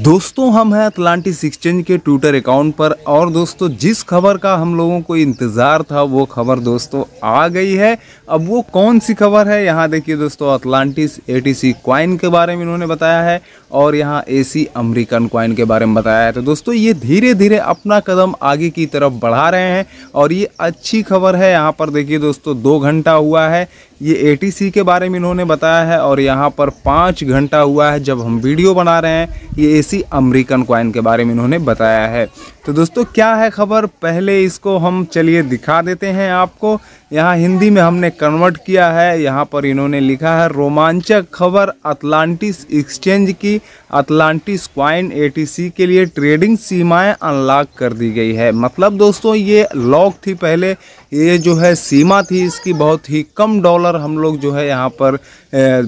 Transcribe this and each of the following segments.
दोस्तों हम हैं अटलांटिस एक्सचेंज के ट्विटर अकाउंट पर और दोस्तों जिस खबर का हम लोगों को इंतज़ार था वो खबर दोस्तों आ गई है अब वो कौन सी खबर है यहाँ देखिए दोस्तों अटलांटिस एटीसी क्वाइन के बारे में इन्होंने बताया है और यहाँ एसी अमेरिकन क्वाइन के बारे में बताया है तो दोस्तों ये धीरे धीरे अपना कदम आगे की तरफ बढ़ा रहे हैं और ये अच्छी खबर है यहाँ पर देखिए दोस्तों दो घंटा हुआ है ये ए के बारे में इन्होंने बताया है और यहाँ पर पाँच घंटा हुआ है जब हम वीडियो बना रहे हैं ये ए सी अमरीकन क्वाइन के बारे में इन्होंने बताया है तो दोस्तों क्या है खबर पहले इसको हम चलिए दिखा देते हैं आपको यहाँ हिंदी में हमने कन्वर्ट किया है यहाँ पर इन्होंने लिखा है रोमांचक खबर अटलांटिस एक्सचेंज की अटलांटिस क्वाइन ए के लिए ट्रेडिंग सीमाएँ अनलॉक कर दी गई है मतलब दोस्तों ये लॉक थी पहले ये जो है सीमा थी इसकी बहुत ही कम डॉलर हम लोग जो है यहाँ पर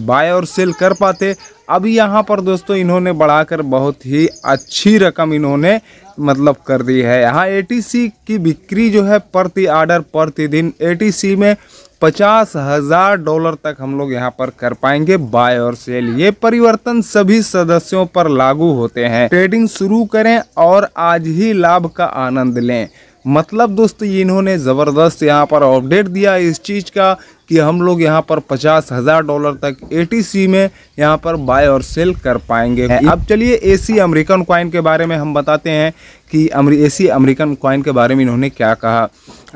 बाय और सेल कर पाते अब यहाँ पर दोस्तों इन्होंने बढ़ाकर बहुत ही अच्छी रकम इन्होंने मतलब कर दी है यहाँ ए की बिक्री जो है प्रति आर्डर प्रतिदिन ए में पचास हज़ार डॉलर तक हम लोग यहाँ पर कर पाएंगे बाय और सेल ये परिवर्तन सभी सदस्यों पर लागू होते हैं ट्रेडिंग शुरू करें और आज ही लाभ का आनंद लें मतलब दोस्तों इन्होंने ज़बरदस्त यहाँ पर अपडेट दिया इस चीज़ का कि हम लोग यहाँ पर पचास हज़ार डॉलर तक ए में यहाँ पर बाय और सेल कर पाएंगे अब चलिए एसी अमेरिकन क्वाइन के बारे में हम बताते हैं कि एसी अमेरिकन क्वाइन के बारे में इन्होंने क्या कहा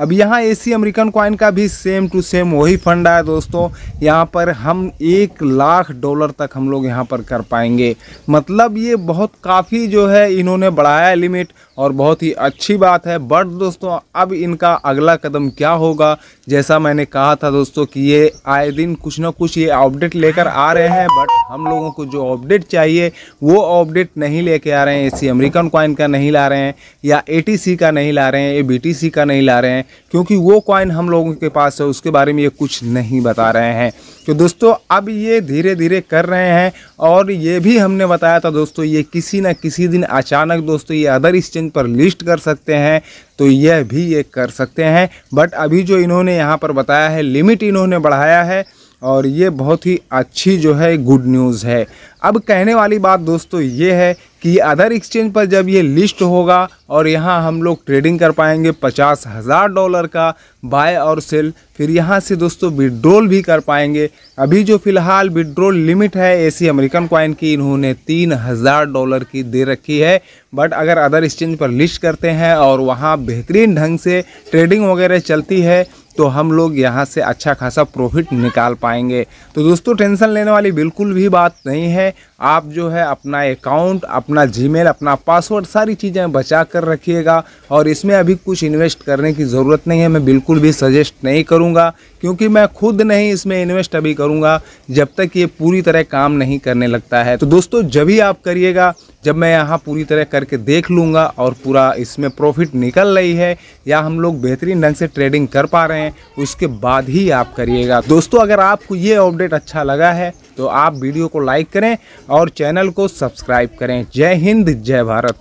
अब यहाँ एसी अमेरिकन क्वाइन का भी सेम टू सेम वही फंड आया दोस्तों यहाँ पर हम एक लाख डॉलर तक हम लोग यहाँ पर कर पाएंगे मतलब ये बहुत काफ़ी जो है इन्होंने बढ़ाया लिमिट और बहुत ही अच्छी बात है बट दोस्तों अब इनका अगला कदम क्या होगा जैसा मैंने कहा था दोस्तों कि ये आए दिन कुछ ना कुछ ये अपडेट लेकर आ रहे हैं बट हम लोगों को जो अपडेट चाहिए वो अपडेट नहीं लेके आ रहे हैं इसी अमेरिकन कॉइन का नहीं ला रहे हैं या ए का नहीं ला रहे हैं ए बी का नहीं ला रहे हैं क्योंकि वो कॉइन हम लोगों के पास है उसके बारे में ये कुछ नहीं बता रहे हैं तो दोस्तों अब ये धीरे धीरे कर रहे हैं और ये भी हमने बताया था दोस्तों ये किसी ना किसी दिन अचानक दोस्तों ये अदर एक्सचेंज पर लिस्ट कर सकते हैं तो यह भी ये कर सकते हैं बट अभी जो इन्होंने यहाँ पर बताया है लिमिट इन्होंने बढ़ाया है और ये बहुत ही अच्छी जो है गुड न्यूज़ है अब कहने वाली बात दोस्तों ये है कि अदर एक्सचेंज पर जब ये लिस्ट होगा और यहाँ हम लोग ट्रेडिंग कर पाएंगे पचास हज़ार डॉलर का बाय और सेल फिर यहाँ से दोस्तों विड्रोल भी कर पाएंगे अभी जो फ़िलहाल विड्रोल लिमिट है ऐसी अमेरिकन कॉइन की इन्होंने तीन हज़ार डॉलर की दे रखी है बट अगर अदर एक्सचेंज पर लिस्ट करते हैं और वहाँ बेहतरीन ढंग से ट्रेडिंग वगैरह चलती है तो हम लोग यहाँ से अच्छा खासा प्रॉफिट निकाल पाएंगे तो दोस्तों टेंशन लेने वाली बिल्कुल भी बात नहीं है आप जो है अपना अकाउंट अपना जीमेल अपना पासवर्ड सारी चीज़ें बचा कर रखिएगा और इसमें अभी कुछ इन्वेस्ट करने की ज़रूरत नहीं है मैं बिल्कुल भी सजेस्ट नहीं करूँगा क्योंकि मैं खुद नहीं इसमें इन्वेस्ट अभी करूँगा जब तक ये पूरी तरह काम नहीं करने लगता है तो दोस्तों जब भी आप करिएगा जब मैं यहाँ पूरी तरह करके देख लूँगा और पूरा इसमें प्रॉफिट निकल रही है या हम लोग बेहतरीन ढंग से ट्रेडिंग कर पा रहे हैं उसके बाद ही आप करिएगा दोस्तों अगर आपको ये अपडेट अच्छा लगा है तो आप वीडियो को लाइक करें और चैनल को सब्सक्राइब करें जय हिंद जय भारत